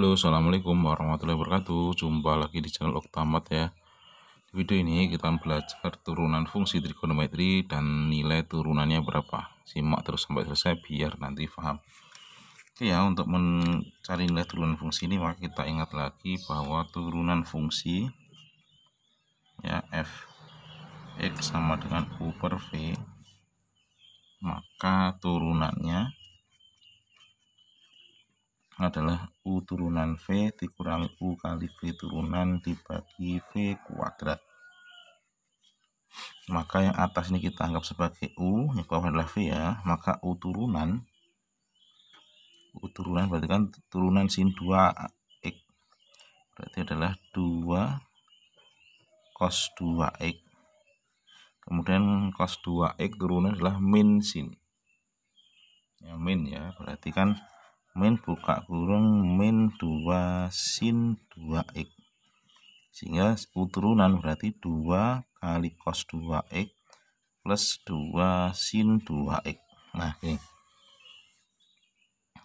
Halo assalamualaikum warahmatullahi wabarakatuh jumpa lagi di channel Oktamat ya di video ini kita akan belajar turunan fungsi trigonometri dan nilai turunannya berapa simak terus sampai selesai biar nanti paham oke ya untuk mencari nilai turunan fungsi ini maka kita ingat lagi bahwa turunan fungsi ya f x sama dengan u per v maka turunannya adalah U turunan V dikurangi U kali V turunan dibagi V kuadrat. Maka yang atas ini kita anggap sebagai U, yang bawah adalah V ya. Maka U turunan, U turunan berarti kan turunan sin 2X. Berarti adalah 2 cos 2X. Kemudian cos 2X turunan adalah min sin. Ya, min ya, berarti kan min buka kurung min 2 sin 2x sehingga uturunan berarti 2 kali cos 2x plus 2 sin 2x nah ini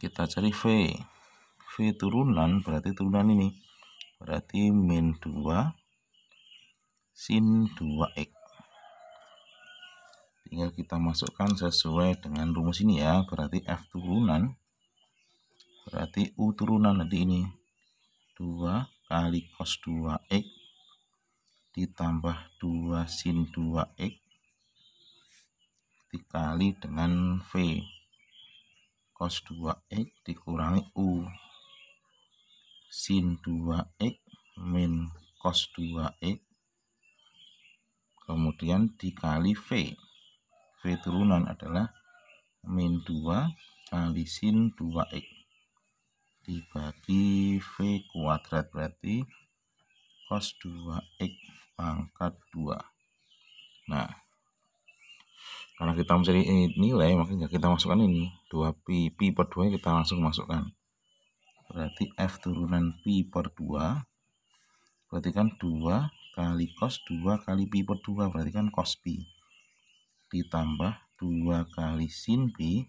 kita cari V V turunan berarti turunan ini berarti min 2 sin 2x tinggal kita masukkan sesuai dengan rumus ini ya berarti F turunan berarti U turunan nanti ini 2 kali cos 2x ditambah 2 sin 2x dikali dengan V cos 2x dikurangi U sin 2x min cos 2x kemudian dikali V V turunan adalah min 2 kali sin 2x dibagi V kuadrat berarti cos 2x pangkat 2 nah karena kita mencari nilai makanya kita masukkan ini 2pi pi per 2 kita langsung masukkan berarti F turunan pi per 2 berarti kan 2 kali cos 2 kali pi per 2 berarti kan cos pi ditambah 2 kali sin pi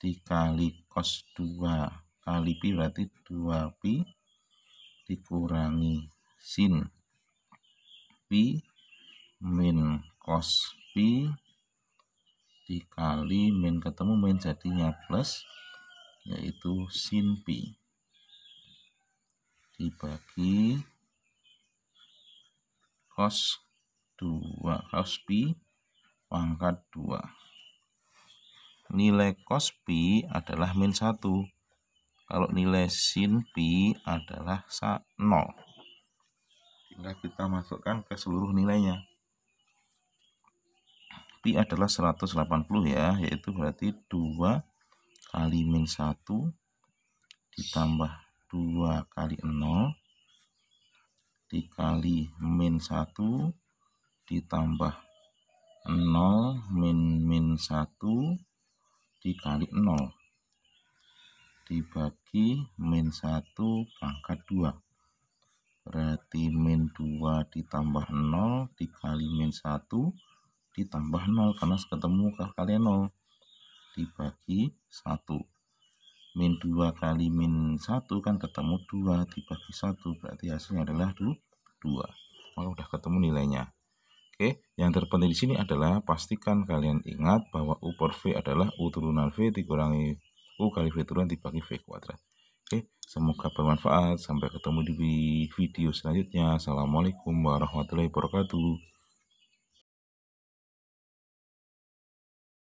dikali cos 2 kali pi berarti 2 pi dikurangi sin pi min cos pi dikali min ketemu min jadinya plus yaitu sin pi dibagi cos 2 cos pi pangkat 2 nilai cos pi adalah min 1. Kalau nilai sin pi adalah 0. Tinggal kita masukkan ke seluruh nilainya. Pi adalah 180 ya, yaitu berarti 2 kali min 1 ditambah 2 kali 0 dikali min 1 ditambah 0 min min 1 dikali 0 dibagi min 1 pangkat 2 berarti min 2 ditambah 0 dikali min 1 ditambah 0 karena ketemu kalian 0 dibagi 1 min 2 kali min 1 kan ketemu 2 dibagi 1 berarti hasilnya adalah 2 kalau udah ketemu nilainya Oke, yang terpenting di sini adalah pastikan kalian ingat bahwa U per V adalah U turunan V dikurangi U kali V turunan dibagi V kuadrat. Oke, semoga bermanfaat. Sampai ketemu di video selanjutnya. Assalamualaikum warahmatullahi wabarakatuh.